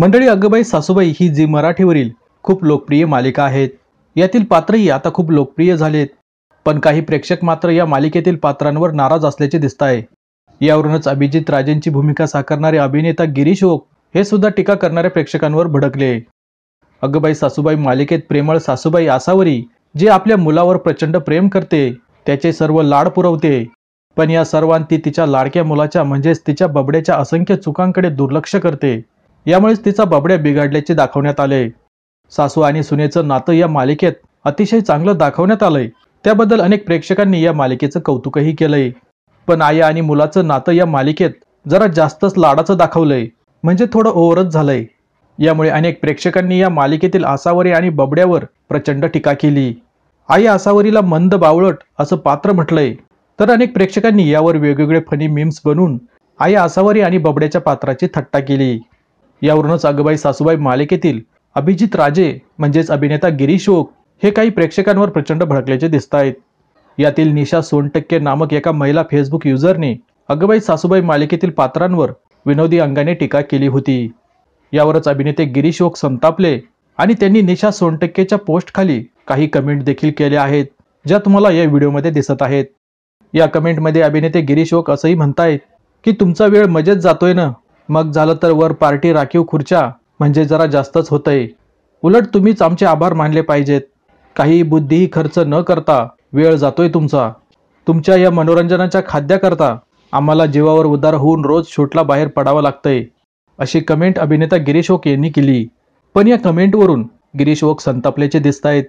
मंडळी अग्गबाई सासूबाई ही जी मराठीवरील खूप लोकप्रिय मालिका आहेत यातील पात्रही आता खूप लोकप्रिय झालेत पण काही प्रेक्षक मात्र या मालिकेतील पात्रांवर नाराज असल्याचे दिसत आहे यावरूनच अभिजित राजेंची भूमिका साकारणारे अभिनेता गिरीश ओक हे सुद्धा टीका करणाऱ्या प्रेक्षकांवर भडकले अग्गबाई सासूबाई मालिकेत प्रेमळ सासूबाई आसावरी जे आपल्या मुलावर प्रचंड प्रेम करते त्याचे सर्व लाड पुरवते पण या सर्वांती तिच्या लाडक्या मुलाच्या म्हणजेच तिच्या बबड्याच्या असंख्य चुकांकडे दुर्लक्ष करते यामुळेच तिचा बबड्या बिघडल्याचे दाखवण्यात आले सासू आणि सुनेचं नातं या मालिकेत अतिशय चांगलं दाखवण्यात आलंय त्याबद्दल अनेक प्रेक्षकांनी या मालिकेचं कौतुकही केलंय पण आई आणि मुलाचं नातं या मालिकेत जरा जास्तच लाडाचं दाखवलंय म्हणजे थोडं ओव्हरच झालंय यामुळे अनेक प्रेक्षकांनी या मालिकेतील आसावरी आणि बबड्यावर प्रचंड टीका केली आई आसावरीला मंद बावळट असं पात्र म्हटलंय तर अनेक प्रेक्षकांनी यावर वेगवेगळे फनी मीम्स बनवून आई आसावरी आणि बबड्याच्या पात्राची थट्टा केली यावरूनच अगबाई सासूबाई मालिकेतील अभिजित राजे म्हणजेच अभिनेता गिरीश ओक हे काही प्रेक्षकांवर प्रचंड भडकल्याचे दिसत आहेत यातील निशा सोनटक्के नामक एका महिला फेसबुक युजरने अगबाई सासूबाई मालिकेतील पात्रांवर विनोदी अंगाने टीका केली होती यावरच अभिनेते गिरीश ओक संतापले आणि त्यांनी निशा सोनटक्केच्या पोस्टखाली काही कमेंट देखील केले आहेत ज्या तुम्हाला या व्हिडिओमध्ये दिसत आहेत या कमेंटमध्ये अभिनेते गिरीश ओक असंही म्हणतायत की तुमचा वेळ मजेत जातोय ना मग झालं तर वर पार्टी राखीव खुर्च्या म्हणजे जरा जास्तच होतंय उलट तुम्हीच आमचे आभार मानले पाहिजेत काही बुद्धीही खर्च न करता वेळ जातोय तुमचा तुमच्या या मनोरंजनाच्या खाद्याकरता आम्हाला जीवावर उदार होऊन रोज शूटला बाहेर पडावं लागतंय अशी कमेंट अभिनेता गिरीश ओक यांनी केली पण या कमेंटवरून गिरीश ओक संतापल्याचे दिसत आहेत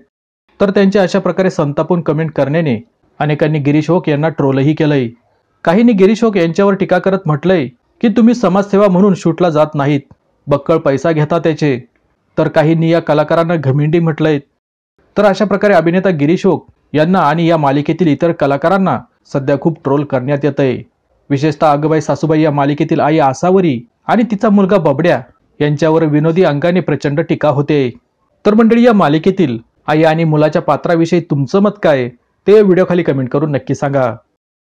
तर त्यांचे अशा प्रकारे संतापून कमेंट करण्याने अनेकांनी गिरीश ओक यांना ट्रोलही केलंय काहींनी गिरीश ओक यांच्यावर टीका करत म्हटलंय की तुम्ही समाजसेवा म्हणून शूटला जात नाहीत बक्कळ पैसा घेता त्याचे तर काहींनी या कलाकारांना घमिंडी म्हटलंय तर अशा प्रकारे अभिनेता गिरीश यांना आणि या मालिकेतील इतर कलाकारांना सध्या खूप ट्रोल करण्यात येत आहे विशेषतः अगबाई सासूबाई या मालिकेतील आई आसावरी आणि तिचा मुलगा बबड्या यांच्यावर विनोदी अंगाने प्रचंड टीका होते तर मंडळी या मालिकेतील आई आणि मुलाच्या पात्राविषयी तुमचं मत काय ते व्हिडिओ खाली कमेंट करून नक्की सांगा